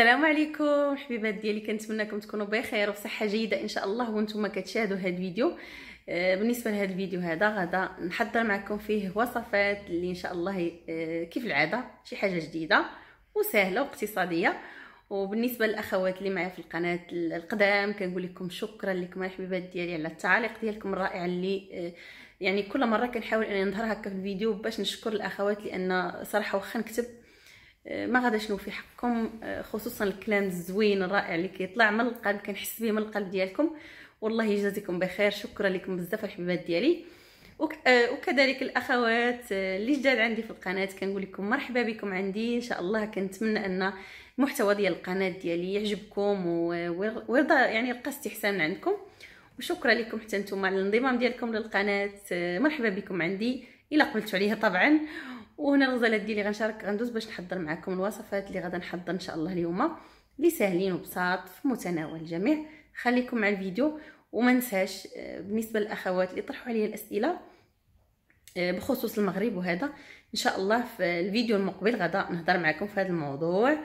السلام عليكم حبيبات ديالي كنتمنىكم تكونوا بخير وصحه جيده ان شاء الله وانتم كتشاهدوا هذا الفيديو آه، بالنسبه لهذا الفيديو هذا غدا نحضر معكم فيه وصفات اللي ان شاء الله آه، كيف العاده شي حاجه جديده وسهله واقتصاديه وبالنسبه للاخوات اللي معايا في القناه القدام كنقول لكم شكرا لكم الحبيبات ديالي على التعاليق ديالكم الرائعه اللي آه، يعني كل مره كنحاول اني نظهر هكا في الفيديو باش نشكر الاخوات لان صراحه واخا نكتب ما شنو نوفي حقكم آه، خصوصا الكلام الزوين الرائع اللي كيطلع من القلب كنحس به من القلب ديالكم والله يجازيكم بخير شكرا لكم بزاف الحبيبات ديالي آه، وكذلك الاخوات آه، اللي جداد عندي في القناه كنقول لكم مرحبا بكم عندي ان شاء الله كنتمنى ان المحتوى ديال القناه ديالي يعجبكم ويرضى يعني يلقى استحسان عندكم وشكرا لكم حتى نتوما على الانضمام ديالكم للقناه مرحبا بكم عندي الى قبلتوا عليها طبعا وهنا الغزالات ديالي غنشارك غندوز باش نحضر معكم الوصفات اللي غادا نحضر ان شاء الله اليوم اللي ساهلين وبساط في متناول الجميع خليكم مع الفيديو وما نساش آه، بالنسبه للاخوات اللي طرحوا عليا الاسئله آه، بخصوص المغرب وهذا ان شاء الله في الفيديو المقبل غدا نهضر معكم في هذا الموضوع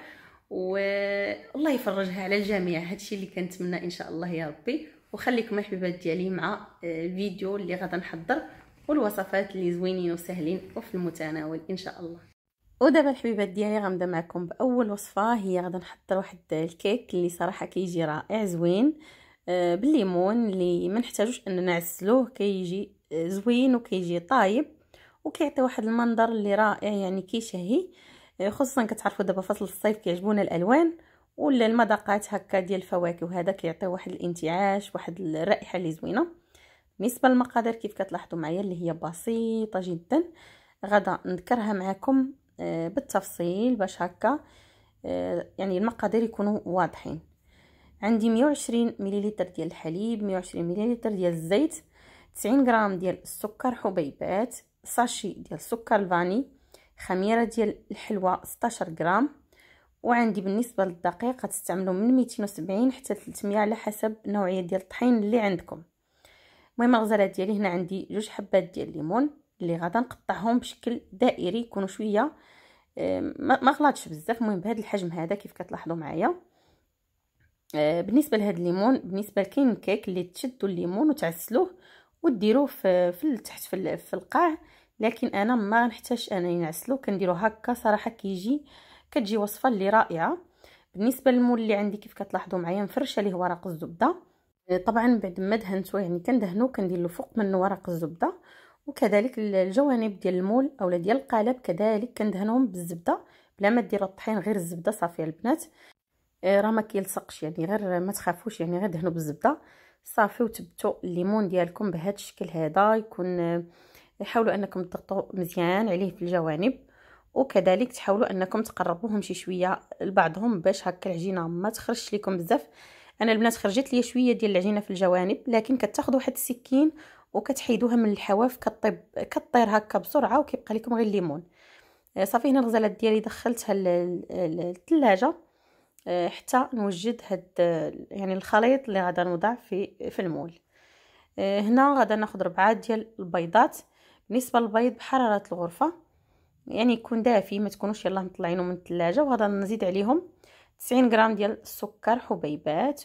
والله يفرجها على الجميع هادشي اللي كنتمنى ان شاء الله يا ربي وخليكم يا حبيبات ديالي مع آه، الفيديو اللي غادا نحضر والوصفات اللي زوينين وسهلين وفي المتناول ان شاء الله ودابا الحبيبات ديالي غنبدا معكم باول وصفه هي غادا نحضر واحد الكيك اللي صراحه كيجي رائع زوين آه، بالليمون اللي ما نحتاجوش اننا نعسلوه كيجي آه، زوين وكيجي طايب وكيعطي واحد المنظر اللي رائع يعني كيشهي آه، خصوصا كتعرفوا دابا فصل الصيف كيعجبونا الالوان ولا المذاقات هكا ديال الفواكه وهذا كيعطي واحد الانتعاش واحد الرائحه اللي زوينه بالنسبه للمقادير كيف كتلاحظوا معايا اللي هي بسيطه جدا غدا نذكرها معكم آه، بالتفصيل باش هكا آه، يعني المقادير يكونوا واضحين عندي 120 مليلتر ديال الحليب 120 مليلتر ديال الزيت 90 غرام ديال السكر حبيبات ساشي ديال السكر الفاني خميره ديال الحلوة 16 غرام وعندي بالنسبه للدقيق غتستعملوا من 270 حتى 300 على حسب نوعيه ديال الطحين اللي عندكم المهم الغزاله ديالي هنا عندي جوج حبات ديال الليمون اللي غادا نقطعهم بشكل دائري يكونوا شويه ما غلطش بزاف المهم بهذا الحجم هذا كيف كتلاحظوا معايا آه، بالنسبه لهذا الليمون بالنسبه لكاين كيك اللي تشدوا الليمون وتعسلوه وديروه في في تحت في, في القاع لكن انا ما نحتاجش انني نعسلو كنديرو هكا صراحه كيجي كتجي وصفه اللي رائعه بالنسبه للمول اللي عندي كيف كتلاحظوا معايا مفرشه ليه ورق الزبده طبعا بعد ما دهنتو يعني كندهنو كندير له فوق منه ورق الزبده وكذلك الجوانب ديال المول اولا ديال القالب كذلك كندهنهم بالزبده بلا ما دير الطحين غير الزبده صافي البنات آه، راه ما كيلصقش يعني غير ما تخافوش يعني غير دهنوا بالزبده صافي وتبتوا الليمون ديالكم بهذا الشكل هذا يكون آه، حاولوا انكم تضغطوا مزيان عليه في الجوانب وكذلك تحاولوا انكم تقربوهم شي شويه لبعضهم باش هكا العجينه ما تخرجش لكم بزاف انا البنات خرجت لي شويه ديال العجينه في الجوانب لكن كتاخذوا واحد السكين وكتحيدوها من الحواف كطيب كطير هكا بسرعه وكيبقى لكم غير الليمون آه، صافي هنا الغزالات ديالي دخلتها للثلاجه آه، حتى نوجد هاد آه، يعني الخليط اللي غادا نوضع في في المول هنا غادا ناخذ ربعة ديال البيضات بالنسبه للبيض بحراره الغرفه يعني يكون دافي ما تكونوش يلاه مطلعينه من الثلاجه وغادا نزيد عليهم 90 غرام ديال السكر حبيبات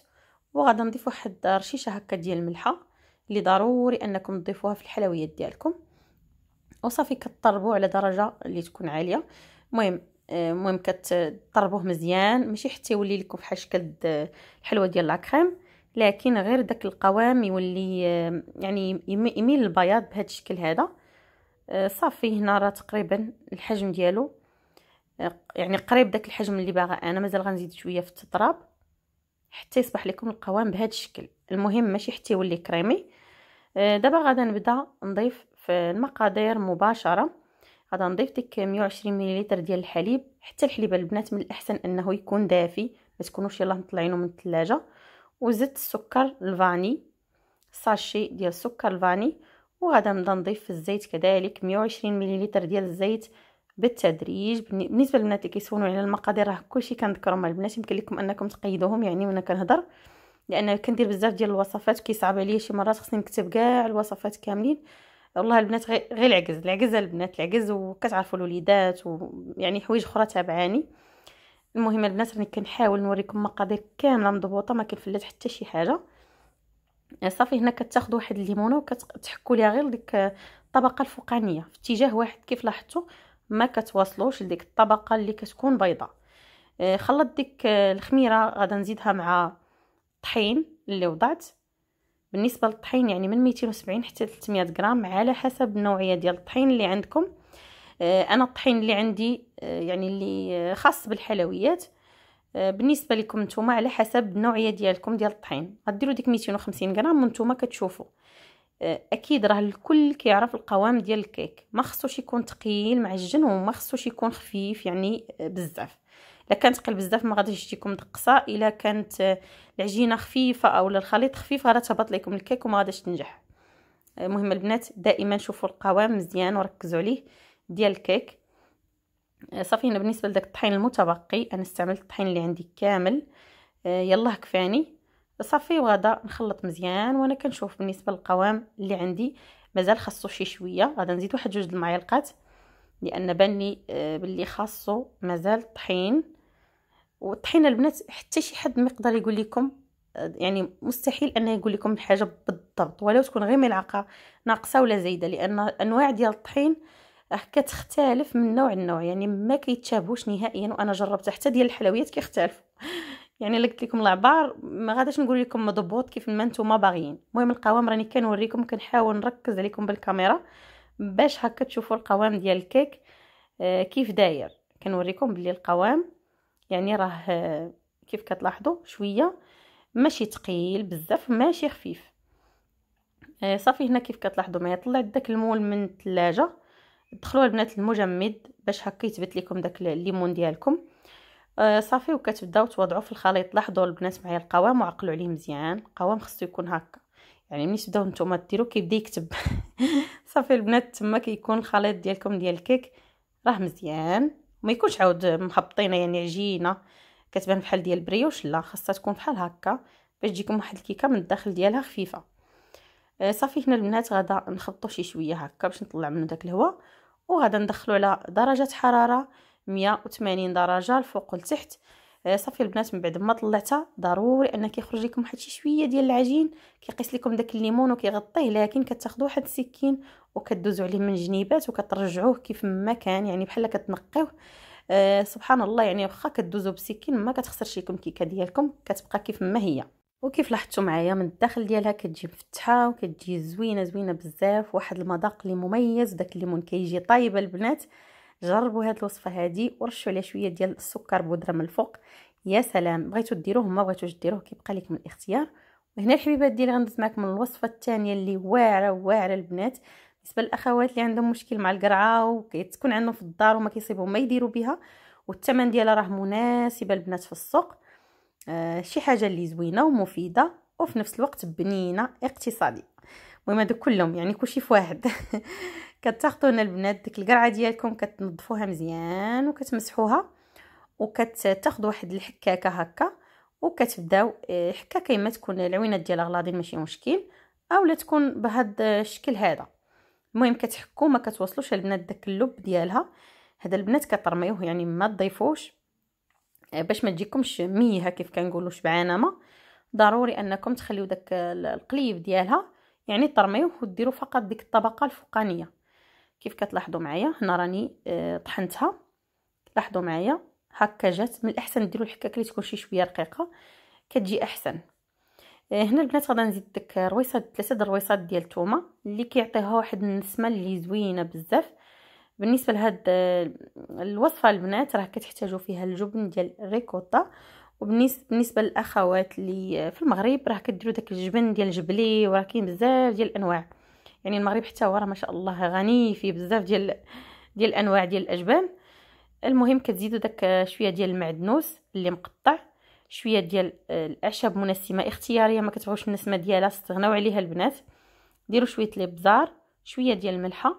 وغادي نضيف واحد رشيشه هكا ديال الملحه اللي ضروري انكم تضيفوها في الحلويات ديالكم وصافي كطربوه على درجه اللي تكون عاليه المهم آه، المهم كتطربوه مزيان ماشي حتى يولي لكم بحال شكل الحلوه ديال لاكريم لكن غير داك القوام يولي آه، يعني يميل البياض بهذا الشكل هذا آه، صافي هنا راه تقريبا الحجم ديالو يعني قريب داك الحجم اللي باغا انا مازال غنزيد شويه في التطراب حتى يصبح لكم القوام بهذا الشكل المهم ماشي حتى يولي كريمي آه، دابا غادا نبدا نضيف في المقادير مباشره غادا نضيف ديك 120 مليلتر ديال الحليب حتى الحليب البنات من الاحسن انه يكون دافي ما تكونوش يلاه مطلعينه من الثلاجه وزدت السكر الفاني ساشي ديال السكر الفاني وغادا نبدا نضيف في الزيت كذلك 120 مليلتر ديال الزيت بالتدريج بالنسبه للبنات اللي كيسولوني على المقادير راه كلشي مع البنات يمكن لكم انكم تقيدوهم يعني وانا كنهضر لان كندير بزاف ديال الوصفات كيصعب عليا شي مرات خصني نكتب كاع الوصفات كاملين والله البنات غير العجز العجز البنات العجز وكتعرفوا الوليدات ويعني حوايج اخرى تابعاني المهم البنات راني كنحاول نوريكم مقادير كامله مضبوطه ما كنفلت حتى شي حاجه صافي هنا كتاخذوا واحد الليمونه وكتحكوا ليها غير ديك الطبقه الفوقانيه في اتجاه واحد كيف لاحظتوا ما كتواصلوش لديك الطبقه اللي كتكون بيضاء آه، خلط ديك آه، الخميره غادا نزيدها مع الطحين اللي وضعت بالنسبه للطحين يعني من 270 حتى 300 غرام على حسب النوعيه ديال الطحين اللي عندكم آه، انا الطحين اللي عندي يعني اللي خاص بالحلويات بالنسبه لكم نتوما على حسب النوعيه ديالكم ديال الطحين غديروا ديك 250 غرام وانتوما كتشوفوا اكيد راه الكل كيعرف القوام ديال الكيك ما خصوش يكون ثقيل معجن وما خصوش يكون خفيف يعني آه، بزاف الا كان ثقيل بزاف ما غاديش تجيكم دقصه الا كانت آه، العجينه خفيفه اولا الخليط خفيف غادي تهبط لكم الكيك وما غاديش تنجح المهم آه، البنات دائما شوفوا القوام مزيان وركزوا عليه ديال الكيك صافي انا بالنسبه لداك الطحين المتبقي انا استعملت الطحين اللي عندي كامل يلاه كفاني صافي وهذا نخلط مزيان وانا كنشوف بالنسبه للقوام اللي عندي مازال خاصو شي شويه غادي نزيد واحد جوج المعالقات لان بان آه، باللي خاصو مازال طحين والطحين البنات حتى شي حد ما يقدر يقول لكم آه، يعني مستحيل انه يقول لكم الحاجه بالضبط ولو تكون غير ملعقه ناقصه ولا زايده لان انواع ديال الطحين راه كتختلف من نوع لنوع يعني ما كيتشابهوش نهائيا وانا جربت حتى ديال الحلويات كيختلفوا يعني الا قلت لكم العبار ما غاداش نقول لكم مضبوط كيف ما نتوما باغيين المهم القوام راني كنوريكم كنحاول نركز عليكم بالكاميرا باش هكا تشوفوا القوام ديال الكيك آه كيف داير كنوريكم بلي القوام يعني راه آه، كيف كتلاحظوا شويه ماشي ثقيل بزاف ماشي خفيف آه صافي هنا كيف كتلاحظوا ما طلعت داك المول من الثلاجه دخلوه البنات المجمد باش هكا يثبت لكم داك الليمون ديالكم آه، صافي وكتبداو توضعوا في الخليط لاحظوا البنات معايا القوام وعقلوا عليه مزيان القوام خصو يكون هكا يعني ملي تبداو نتوما ديروا كيبدا يكتب صافي البنات تما كيكون الخليط ديالكم ديال الكيك راه مزيان ما يكونش عاود مخبطينه يعني عجينه كتبان بحال ديال البريوش لا خاصها تكون بحال هكا باش تجيكم واحد الكيكه من الداخل ديالها خفيفه آه، صافي هنا البنات غادا نخبطو شي شويه هكا باش نطلع منه داك الهواء وغادا ندخلو على درجه حراره 180 درجه الفوق لتحت آه، صافي البنات من بعد ما طلعتها ضروري ان كيخرج لكم واحد شي شويه ديال العجين كيقيس لكم داك الليمون وكيغطيه لكن كتاخذوا واحد السكين وكدوزوا عليه من جنيبات وكترجعوه كيف ما كان يعني بحال كتنقيوه آه سبحان الله يعني واخا كدوزو بسكين ما كتخسرش لكم الكيكه ديالكم كتبقى كيف ما هي وكيف لاحظتوا معايا من الداخل ديالها كتجي مفتحه وكتجي زوينه زوينه بزاف واحد المذاق اللي مميز داك الليمون كيجي طايب البنات جربوا هاد الوصفه هادي ورشوا عليها شويه ديال السكر بودره من الفوق يا سلام بغيتو ديروه ما بغيتوش ديروه كيبقى لكم الاختيار وهنا الحبيبات ديالي غندوز معكم الوصفه الثانيه اللي واعره واعره البنات بالنسبه للاخوات اللي عندهم مشكل مع القرعه وكتكون عندهم في الدار وما كيصيبهم ما يديروا بها والثمن ديالها راه مناسبه البنات في السوق آه شي حاجه اللي زوينه ومفيده وفي نفس الوقت بنينه اقتصاديه المهم هادو كلهم يعني كلشي في واحد كتاخذوا هنا البنات ديك القرعه ديالكم كتنظفوها مزيان وكتمسحوها وكتاخذوا واحد الحكاكه هكا وكتبداو آه، حكاكه يما تكون العوينات ديالها غلاضين ماشي مشكل اولا تكون بهاد الشكل هذا المهم كتحكوا ما كتوصلوش البنات داك اللب ديالها هذا البنات كترميوه يعني ما تضيفوش آه، باش ما تجيكمش ميهه كيف كنقولوا شبعانه ما ضروري انكم تخليو داك القليب ديالها يعني ترميوه وديروا فقط ديك الطبقه الفوقانيه كيف كتلاحظوا معايا هنا راني آه، طحنتها لاحظوا معايا هكا جات من الاحسن ديروا الحكاك اللي تكون شي شويه رقيقه كتجي احسن آه، هنا البنات غادا نزيد ديك رويصات ثلاثه د الرويصات ديال الثومه اللي كيعطيها واحد النسمه اللي زوينه بزاف بالنسبه لهاد آه، الوصفه البنات راه كتحتاجوا فيها الجبن ديال الريكوتا وبالنسبه للاخوات اللي في المغرب راه كديروا داك الجبن ديال الجبلي وراه كاين بزاف ديال الانواع يعني المغرب حتى هو راه ما شاء الله غني فيه بزاف ديال ديال الانواع ديال الاجبان المهم كتزيدوا داك آه، شويه ديال المعدنوس اللي مقطع شويه ديال آه، الاعشاب منسمه اختياريه ما كتبغوش النسمه ديالها استغناو عليها البنات ديروا شويه الابزار شويه ديال الملحه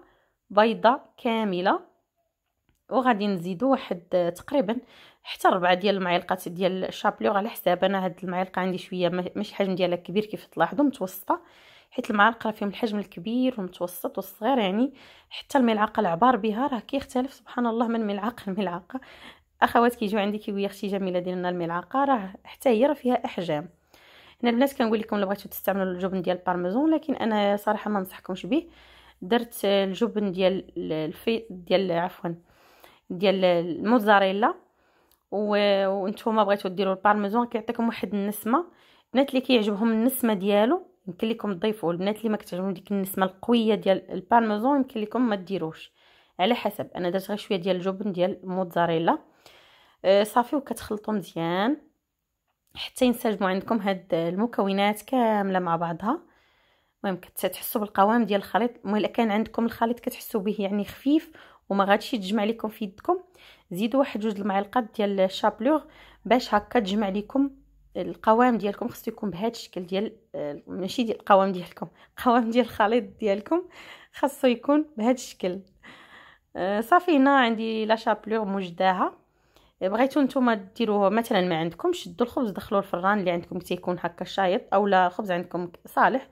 بيضه كامله وغادي نزيدو واحد آه، تقريبا حتى ربعة ديال المعلقات ديال الشابلوغ على حساب انا هاد المعلقه عندي شويه ماشي حجم ديالها كبير كيف تلاحظوا متوسطه حيت المعالق راه فيهم الحجم الكبير والمتوسط والصغير يعني حتى الملعقه العبار بها راه كيختلف سبحان الله من ملعقه لملعقه اخوات كيجيو عندي كيقول لي اختي جميله دير لنا الملعقه راه حتى هي راه فيها احجام هنا البنات كنقول لكم الا بغيتو تستعملوا الجبن ديال البارميزون لكن انا صراحه ما ننصحكمش به درت الجبن ديال الفي ديال عفوا ديال الموزاريلا وانتم بغيتو ديروا البارميزون كيعطيكم واحد النسمه البنات اللي كيعجبهم النسمه ديالو يمكن لكم تضيفوا البنات اللي ما كتعجبهم ديك النسمه القويه ديال البارميزون يمكن لكم ما ديروش على حسب انا درت غير شويه ديال الجبن ديال الموتزاريلا آه صافي وكتخلطوا مزيان حتى ينسجموا عندكم هاد المكونات كامله مع بعضها المهم كتحسوا بالقوام ديال الخليط المهم الا كان عندكم الخليط كتحسوا به يعني خفيف وما غاديش يتجمع لكم في يدكم زيدوا واحد جوج المعلقات ديال الشابلوغ باش هكا تجمع لكم القوام ديالكم خصو يكون بهذا الشكل ديال آه، ماشي ديال القوام ديالكم القوام ديال الخليط ديالكم خصو يكون بهذا الشكل آه، صافي هنا عندي لا شابلور مجداها آه، بغيتو نتوما ديروه مثلا ما عندكمش شدوا الخبز دخلوه الفران اللي عندكم تيكون هكا شايط اولا الخبز عندكم صالح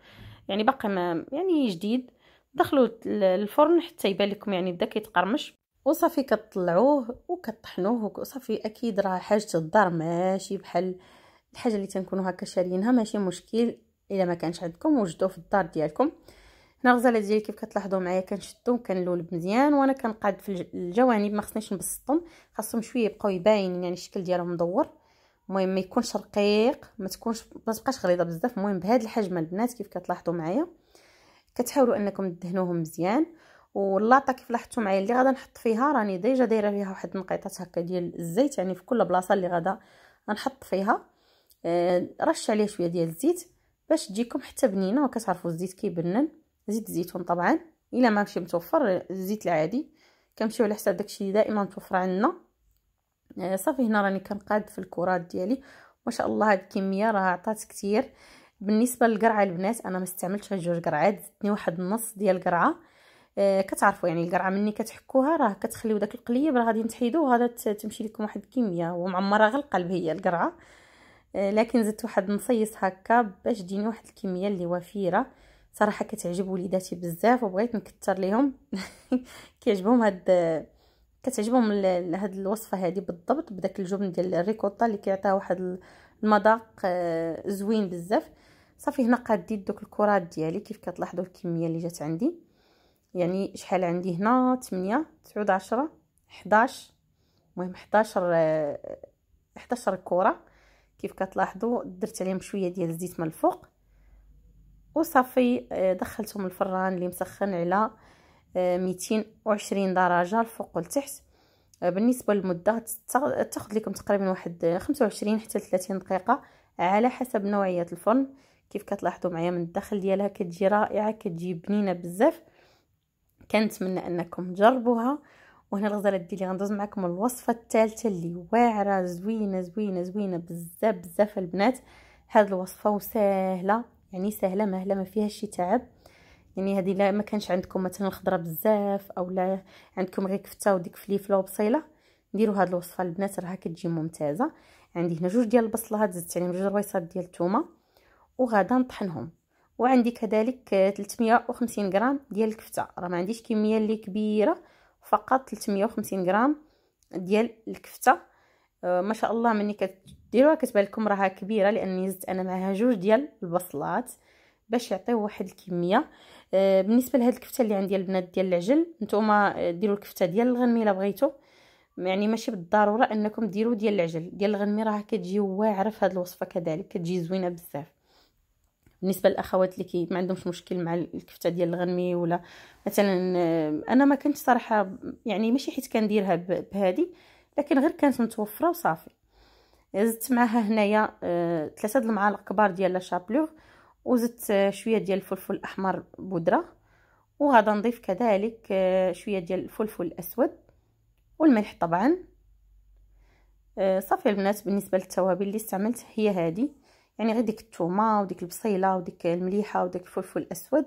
يعني باقي ما يعني جديد دخلوه الفرن حتى يبان لكم يعني بدا كيتقرمش وصافي كطلعوه وكطحنوه وصافي اكيد راه حاجه الدار ماشي بحال الحاجه اللي تنكونوا هكا شاريينها ماشي مشكل الا ما كانش عندكم وجدوه في الدار ديالكم هنا الغزاله ديالي كيف كتلاحظوا معايا كنشدو وكنلولب مزيان وانا كنقاد في الجوانب ما خصنيش نبسطهم خاصهم شويه يبقاو باينين يعني الشكل ديالهم مدور المهم ما يكونش رقيق ما تكونش ما تبقاش غليظه بزاف المهم بهذا الحجم البنات كيف كتلاحظوا معايا كتحاولوا انكم تدهنوهم مزيان واللاطه كيف لاحظتوا معايا اللي غادا نحط فيها راني ديجا دايره فيها واحد النقيطات هكا ديال الزيت يعني في كل بلاصه اللي غادا نحط فيها آه، رش عليه شويه ديال الزيت باش تجيكم حتى بنينه وكتعرفوا الزيت كيبنن زيت الزيتون طبعا الا ما ماشي متوفر الزيت العادي كنمشيو على حساب داكشي دائما متوفر عندنا آه، صافي هنا راني كنقاد في الكرات ديالي ما شاء الله هاد الكميه راه عطات كتير بالنسبه للقرعه البنات انا ما استعملتش غير جوج قرعات زدتني واحد النص ديال القرعه آه كتعرفوا يعني القرعه مني كتحكوها راه كتخليو داك القليب راه غادي تحيدوه هذا تمشي لكم واحد الكميه ومعمره غير القلب هي القرعه لكن زدت واحد نصيص هكا باش ديني واحد الكميه اللي وفيره صراحه كتعجب وليداتي بزاف وبغيت نكثر ليهم كيعجبهم هاد كتعجبهم هاد الوصفه هادي بالضبط بداك الجبن ديال الريكوطا اللي كيعطيها واحد المذاق آه، زوين بزاف صافي هنا قديت دوك الكرات ديالي كيف كتلاحظوا الكميه اللي جات عندي يعني شحال عندي هنا 8 9 10 11 المهم 11 11 آه، كره كيف كتلاحظوا درت عليهم شويه ديال الزيت من الفوق وصافي آه، دخلتهم الفران اللي مسخن على 220 آه، درجه الفوق والتحت آه، بالنسبه للمده تاخذ لكم تقريبا واحد 25 حتى 30 دقيقه على حسب نوعيه الفرن كيف كتلاحظوا معايا من الداخل ديالها كتجي رائعه كتجي بنينه بزاف كنتمنى انكم تجربوها وهنا الغزالة ديالي غندوز معكم الوصفه الثالثه اللي واعره زوينه زوينه زوينه بزاف بزاف البنات هاد الوصفه وسهله يعني سهله مهله ما فيهاش شي تعب يعني هذه لا ما كانش عندكم مثلا الخضره بزاف اولا عندكم غير كفته وديك فليفله وبصيله نديروا هاد الوصفه البنات راها كتجي ممتازه عندي هنا جوج ديال البصلات زدت عليهم جوج رويصات ديال الثومه وغادا نطحنهم وعندي كذلك 350 غرام ديال الكفته راه ما عنديش كميه اللي كبيره فقط 350 غرام ديال الكفته آه ما شاء الله مني كديروها كتبان لكم راها كبيره لاني زدت انا معها جوج ديال البصلات باش يعطيو واحد الكميه آه بالنسبه لهاد الكفته اللي عندي البنات ديال العجل نتوما أه، ديروا الكفته ديال الغنمي الا بغيتو يعني ماشي بالضروره انكم ديروا ديال العجل ديال الغنمي راه كتجي واعره في هاد الوصفه كذلك كتجي زوينه بزاف بالنسبه للاخوات اللي كي ما عندهمش مشكل مع الكفته ديال الغنمي ولا مثلا آه، انا ما كنت صراحه يعني ماشي حيت كنديرها بهادي لكن غير كانت متوفره وصافي زدت معها هنايا آه، ثلاثه د المعالق كبار ديال لا وزدت آه، شويه ديال الفلفل الاحمر بودره وغادا نضيف كذلك شويه ديال الفلفل الاسود والملح طبعا صافي البنات بالنسبه للتوابل اللي استعملت هي هذه يعني غير ديك الثومه وديك البصيله وديك المليحه وديك الفلفل الاسود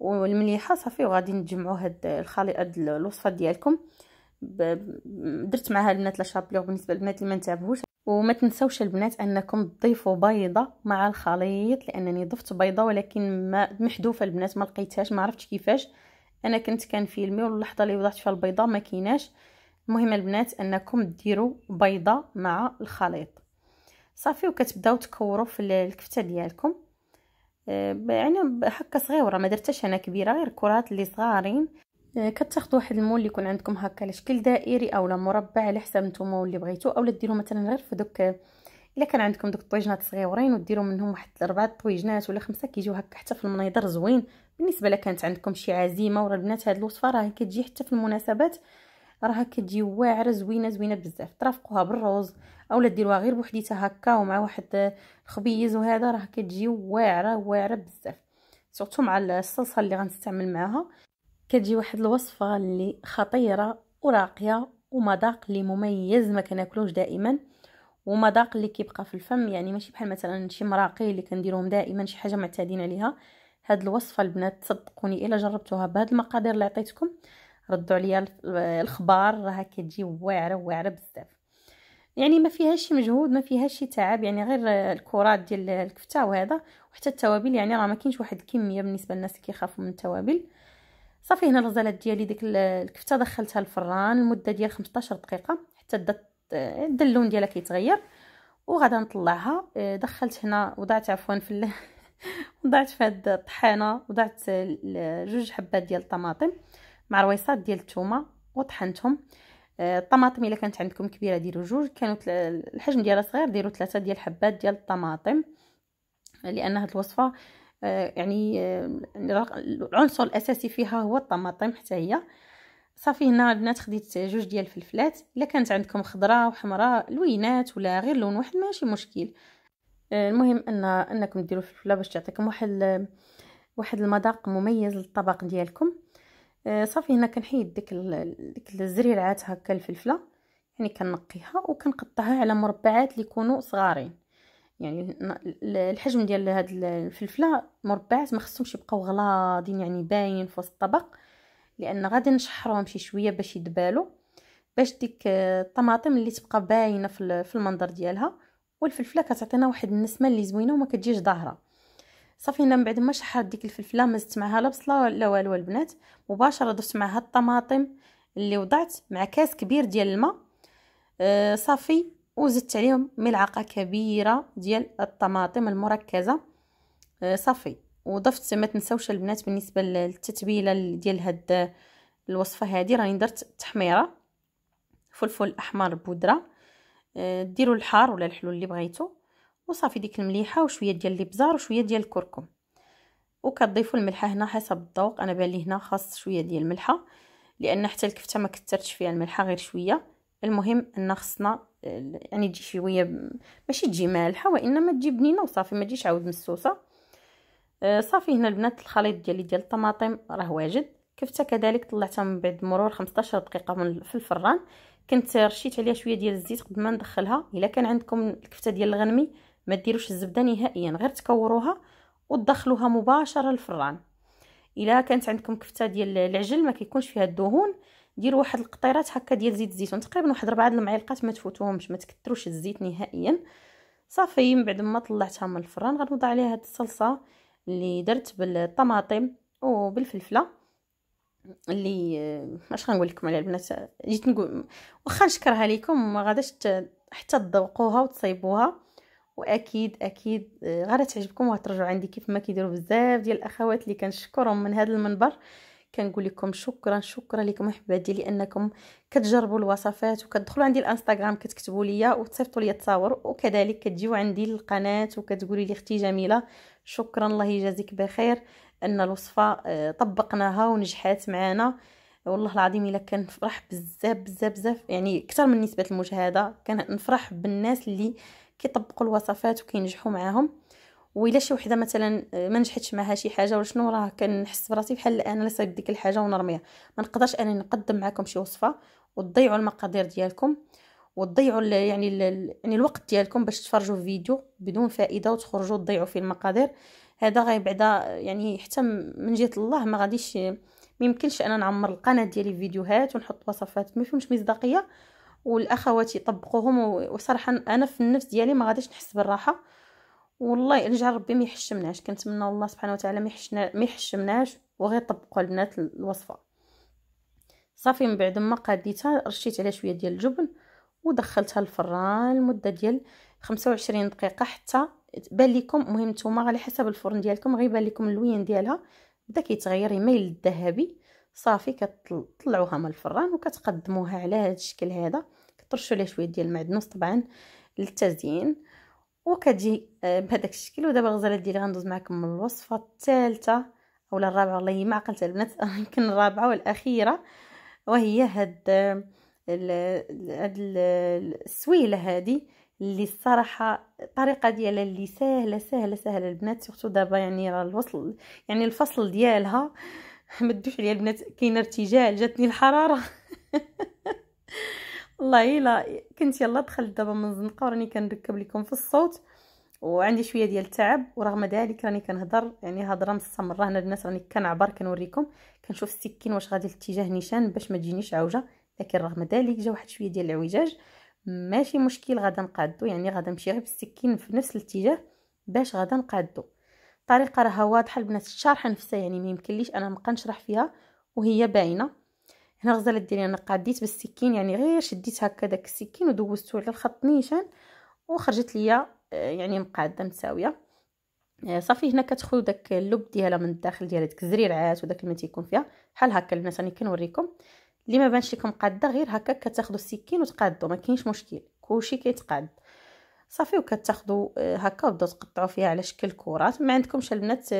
والمليحه صافي وغادي نجمعوا هاد الخليط هاد الوصفه ديالكم درت معها البنات لا بالنسبه للبنات اللي ما نتعبوش وما تنساوش البنات انكم تضيفوا بيضه مع الخليط لانني ضفت بيضه ولكن ما محذوفه البنات ما لقيتهاش ما عرفتش كيفاش انا كنت كنفيلمي واللحظه اللي وضعت فيها البيضه ما كيناش المهم البنات انكم ديروا بيضه مع الخليط صافي وكتبداو تكوروا في الكفته ديالكم آه، يعني هكا صغيره ما درتش انا كبيره غير كرات اللي صغارين آه، كتاخذوا واحد المول اللي يكون عندكم هكا على شكل دائري اولا مربع على حسب نتوما واللي بغيتو اولا ديروا مثلا غير في دوك الا كان عندكم دوك الطويجنات صغيورين وديروا منهم واحد اربعه طويجنات ولا خمسه كيجيو هكا حتى في المنيضر زوين بالنسبه لكانت عندكم شي عزيمه ورا البنات هذه الوصفه راه كتجي حتى في المناسبات راها كتجي واعره زوينه زوينه بزاف ترافقوها بالروز اولا ديروها غير بوحديتها هكا ومع واحد الخبيز وهذا راه كتجي واعره واعره بزاف سورتو مع الصلصه اللي غنستعمل معاها كتجي واحد الوصفه اللي خطيره وراقيه ومذاق اللي مميز ما كناكلوش دائما ومذاق اللي كيبقى في الفم يعني ماشي بحال مثلا شي مراقي اللي كنديروهم دائما شي حاجه معتادين عليها هاد الوصفه البنات صدقوني الا جربتوها بهاد المقادير اللي عطيتكم ردوا عليا الخبار راها كتجي واعره واعره بزاف يعني ما فيهاش شي مجهود ما فيهاش شي تعب يعني غير الكرات ديال الكفته وهذا وحتى التوابل يعني راه ما كاينش واحد الكميه بالنسبه للناس اللي كيخافوا من التوابل صافي هنا الغزالات ديالي ديك الكفته دخلتها الفران المده ديال 15 دقيقه حتى بدا اللون ديالها كيتغير وغادا نطلعها آه، دخلت هنا وضعت عفوا في وضعت في هاد الطحينه وضعت جوج حبات ديال الطماطم مع رويصات ديال الثومه وطحنتهم آه، الطماطم الا كانت عندكم كبيره ديروا جوج كانوا الحجم ديالها صغير ديروا ثلاثه ديال الحبات ديال الطماطم لان هذه الوصفه آه، يعني آه، العنصر الاساسي فيها هو الطماطم حتى هي صافي هنا البنات خديت جوج ديال الفلفلات الا كانت عندكم خضراء وحمراء لوينات ولا غير لون واحد ماشي مشكل المهم ان انكم ديروا الفلفله باش تعطيكم واحد واحد المذاق مميز للطبق ديالكم آه، صافي هنا كنحيد ديك ديك الزريعات هكا الفلفله يعني كنقيها وكنقطعها على مربعات اللي يكونوا صغارين يعني الحجم ديال هاد الفلفله مربعات ما خصهمش يبقاو غلاضين يعني باين في وسط الطبق لان غادي نشحرهم شي شويه باش يدبالوا باش ديك آه، الطماطم اللي تبقى باينه في المنظر ديالها والفلفله كتعطينا واحد النسمه اللي زوينه وما كتجيش ظاهره صافي هنا نعم، من بعد ما شحرت ديك الفلفله مزت معها لا بصله ولا والو البنات مباشره ضفت معها الطماطم اللي وضعت مع كاس كبير ديال الماء آه صافي وزدت عليهم ملعقه كبيره ديال الطماطم المركزه آه صافي وضفت ما تنساوش البنات بالنسبه للتتبيله ديال هاد الوصفه هادي راني درت تحميره فلفل احمر بودره آه ديروا الحار ولا الحلو اللي بغيتو وصافي ديك المليحه وشويه ديال الابزار وشويه ديال الكركم وكتضيفوا الملحه هنا حسب الذوق انا بان هنا خاص شويه ديال الملحه لان حتى الكفته ما كثرتش فيها الملحه غير شويه المهم ان خصنا يعني تجي شويه ماشي تجي مالحه وانما تجي بنينه وصافي ما تجيش عاود مسوسه آه، صافي هنا البنات الخليط ديالي ديال الطماطم راه واجد كفته كذلك طلعتها من بعد مرور 15 دقيقه من في الفران كنت رشيت عليها شويه ديال الزيت قبل ما ندخلها الا كان عندكم الكفته ديال الغنمي ما ديروش الزبده نهائيا غير تكوروها وتدخلوها مباشره للفران الا كانت عندكم كفته ديال العجل ما كيكونش فيها الدهون ديروا واحد القطيرات هكا ديال زيت الزيتون تقريبا واحد ربعه المعالقات ما تفوتوهمش ما تكثروش الزيت نهائيا صافي من بعد ما طلعتها من الفران غنوضع عليها هاد الصلصه اللي درت بالطماطم وبالفلفله اللي اش غنقول لكم عليها البنات جيت نقول واخا نشكرها لكم ما غاداش حتى تذوقوها وتصيبوها واكيد اكيد آه، غير تعجبكم وغترجعوا عندي كيف ما كيديروا بزاف ديال الاخوات اللي كنشكرهم من هذا المنبر كنقول لكم شكرا شكرا لكم احبابي لانكم كتجربوا الوصفات وكتدخلوا عندي الانستغرام كتكتبوا لي وتصيفطوا لي التصاور وكذلك كتجيو عندي للقناه وكتقولي لي اختي جميله شكرا الله يجازيك بخير ان الوصفه آه، طبقناها ونجحات معنا والله العظيم الا كنفرح بزاف بزاف بزاف يعني اكثر من نسبه المشاهده كنفرح بالناس اللي كيطبقوا الوصفات وكينجحوا معاهم وإلا شي وحده مثلا آه، ما نجحتش معها شي حاجه ولا شنو راه كنحس براسي بحال انا اللي صايب ديك الحاجه ونرميها ما نقدرش انني نقدم معكم شي وصفه وتضيعوا المقادير ديالكم وتضيعوا يعني ال يعني الوقت ديالكم باش تفرجوا فيديو بدون فائده وتخرجوا تضيعوا فيه المقادير هذا غير بعدا آه، يعني حتى من جهه الله ما غاديش آه، ميمكنش انا نعمر القناه ديالي فيديوهات ونحط وصفات ما فيهمش مصداقيه والاخوات يطبقوهم وصراحه انا في النفس ديالي ما غاديش نحس بالراحه والله نرجع ربي ما يحشمناش كنتمنى الله سبحانه وتعالى ما يحشنا ما يحشمناش وغير طبقوا البنات الوصفه صافي من بعد ما قاديتها رشيت عليها شويه ديال الجبن ودخلتها الفران لمده ديال 25 دقيقه حتى بان لكم المهم نتوما على حسب الفرن ديالكم غيبان لكم اللوين ديالها بدا كيتغير يميل للذهبي صافي كتطلعوها من الفران وكتقدموها على هذا الشكل هذا كترشوا عليه شويه ديال المعدنوس طبعا للتزيين وكتجي آه، بهذاك الشكل ودابا الغزاله ديالي غندوز معكم من الوصفه الثالثه اولا الرابعه والله ما عقلت البنات يمكن الرابعه والاخيره وهي هاد آه، هاد السويله هادي اللي الصراحه الطريقه ديالها اللي سهله سهله سهله البنات سورتو دابا يعني راه الوصل يعني الفصل ديالها ما تدوش عليا البنات كاين ارتجال جاتني الحراره والله الا كنت يلا دخلت دابا من الزنقه وراني كنركب لكم في الصوت وعندي شويه ديال التعب ورغم ذلك راني كنهضر يعني هضره مستمره هنا الناس راني كنعبر كنوريكم كنشوف السكين واش غادي لاتجاه نيشان باش ما تجينيش عوجه لكن رغم ذلك جا واحد شويه ديال العوجاج ماشي مشكل غادا نقادو يعني غادا نمشي غير بالسكين في نفس الاتجاه باش غادا نقادو الطريقه راها واضحه البنات الشارحه نفسها يعني ما يمكنليش انا نبقى نشرح فيها وهي باينه هنا غزلت ديالي انا قاديت بالسكين يعني غير شديت هكا داك السكين ودوزته على الخط نيشان وخرجت ليا آه، يعني مقاده مساويه آه، صافي هنا كتخويو داك اللب ديالها من الداخل ديال داك الزريرعات وداك اللي تيكون فيها بحال هكا البنات راني كنوريكم اللي ما بانش لكم قاده غير هكا كتاخذوا السكين وتقادوا ما كاينش مشكل كلشي كيتقاد صافي وكتاخذوا آه، هكا وبداو تقطعوا فيها على شكل كرات ما عندكمش البنات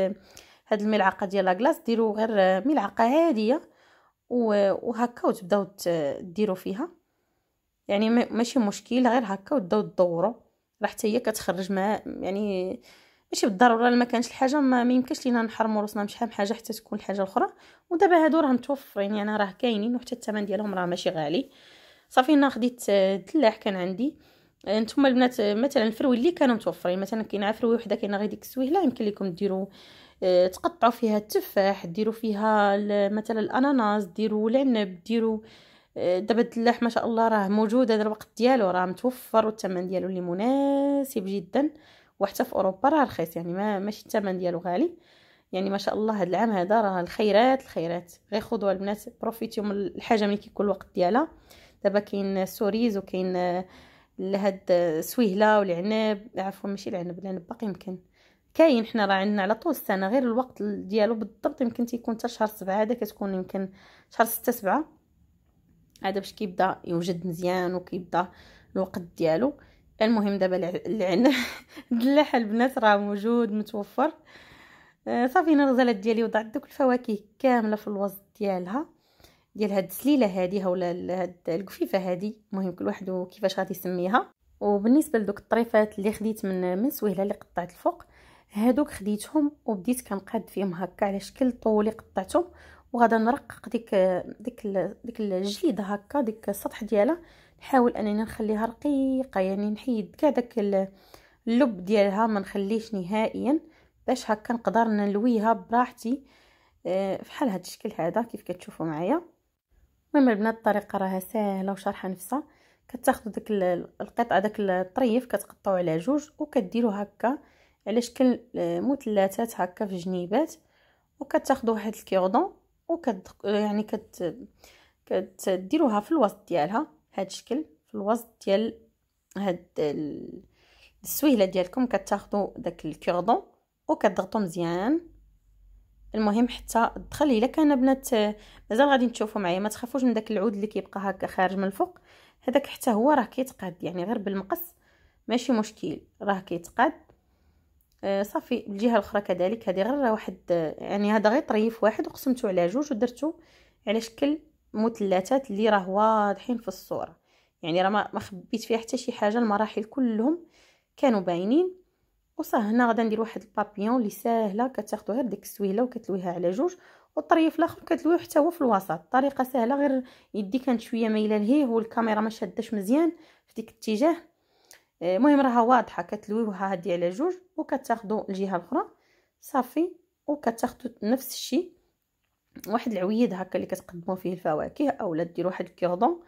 هاد الملعقه ديال لاكلاص ديروا غير ملعقه عاديه وهكا وتبداو ديروا فيها يعني ماشي مشكل غير هكا وتبداو تدوروا راه حتى هي كتخرج مع يعني ماشي بالضروره الا ما كانش الحاجه ما, يمكنش لينا نحرموا روسنا من شحال حاجه حتى تكون الحاجه الاخرى ودابا هادو راه متوفرين يعني راه كاينين وحتى الثمن ديالهم راه ماشي غالي صافي انا خديت دلاح كان عندي نتوما البنات مثلا الفروي اللي كانوا متوفرين مثلا كاينه عفروي وحده كاينه غير ديك السويهله يمكن لكم ديروا آه، تقطعوا فيها التفاح ديروا فيها مثلا الاناناس ديروا العنب ديروا آه، دابا الدلاح ما شاء الله راه موجود هذا الوقت ديالو راه متوفر والثمن ديالو اللي مناسب جدا وحتى في اوروبا راه رخيص يعني ما ماشي الثمن ديالو غالي يعني ما شاء الله هذا العام هذا راه الخيرات الخيرات غير خذوها البنات بروفيتيو من الحاجه ملي كيكون الوقت ديالها دابا كاين سوريز وكاين آه، هاد السويهله والعنب عفوا ماشي العنب العنب باقي يمكن كاين حنا راه عندنا على طول السنه غير الوقت ديالو بالضبط يمكن تيكون حتى شهر سبعة هذا كتكون يمكن شهر ستة سبعة هذا باش كيبدا يوجد مزيان وكيبدا الوقت ديالو المهم دابا العنب دلاح البنات راه موجود متوفر آه، صافي انا الغزالات ديالي وضعت دوك الفواكه كامله في الوسط ديالها ديال هاد السليله هادي ولا هاد القفيفه هادي المهم كل واحد وكيفاش غادي يسميها وبالنسبه لدوك الطريفات اللي خديت من من سويهله اللي قطعت الفوق هادوك خديتهم وبديت كنقاد فيهم هكا على شكل طولي قطعتهم وغادا نرقق ديك ديك ديك الجليده هكا ديك السطح ديالها نحاول انني نخليها رقيقه يعني نحيد كاع داك اللب ديالها ما نخليش نهائيا باش هكا نقدر نلويها براحتي آه، فحال هاد الشكل هذا كيف كتشوفوا معايا المهم البنات الطريقه راها ساهله وشارحه نفسها كتاخذوا داك القطعه داك الطريف كتقطعوا على جوج وكديروا هكا على شكل آه، مثلثات هكا في جنيبات وكتاخذوا واحد الكيغدون وكت يعني كت كتديروها في الوسط ديالها هاد الشكل في الوسط ديال هاد السويله ديالكم كتاخذوا داك الكيغدون وكتضغطوا مزيان المهم حتى الدخل الا كان بنات مازال غادي تشوفوا معايا ما تخافوش من داك العود اللي كيبقى هكا خارج من الفوق هذاك حتى هو راه كيتقاد يعني غير بالمقص ماشي مشكل راه كيتقاد آه، صافي الجهه الاخرى كذلك هذه غير واحد آه، يعني هذا غير طريف واحد وقسمته على جوج ودرته على شكل مثلثات اللي راه واضحين في الصوره يعني راه ما خبيت فيها حتى شي حاجه المراحل كلهم كانوا باينين وصا هنا غادي ندير واحد البابيون اللي ساهله كتاخذوا غير ديك السويله وكتلويها على جوج والطريف الاخر كتلويه حتى هو في الوسط طريقه سهله غير يدي كانت شويه مايله لهيه والكاميرا ما شاداش مزيان في ديك الاتجاه المهم راها واضحه كتلويوها هادي على جوج وكتاخذوا الجهه الاخرى صافي وكتاخذوا نفس الشيء واحد العويد هكا اللي كتقدموا فيه الفواكه اولا ديروا واحد الكيردون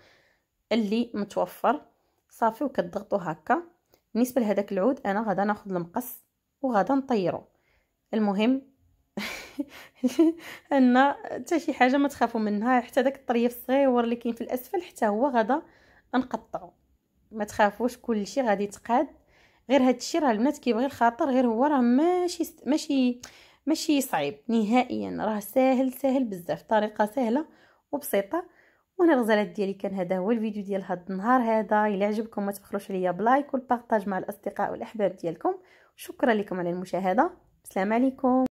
اللي متوفر صافي وكتضغطوا هكا بالنسبه لهذاك العود انا غادا ناخذ المقص وغادا نطيرو المهم ان حتى شي حاجه ما تخافوا منها حتى داك الطريف الصغير اللي كاين في الاسفل حتى هو غادا نقطعو ما تخافوش كلشي غادي تقاد غير هاد الشيء راه البنات كيبغي الخاطر غير هو راه ماشي ماشي ماشي صعيب نهائيا راه ساهل ساهل بزاف طريقه سهله وبسيطه وانا الغزالات ديالي كان هذا هو الفيديو ديال هاد النهار هذا الا عجبكم ما تبخلوش عليا بلايك والبارطاج مع الاصدقاء والاحباب ديالكم شكرا لكم على المشاهده السلام عليكم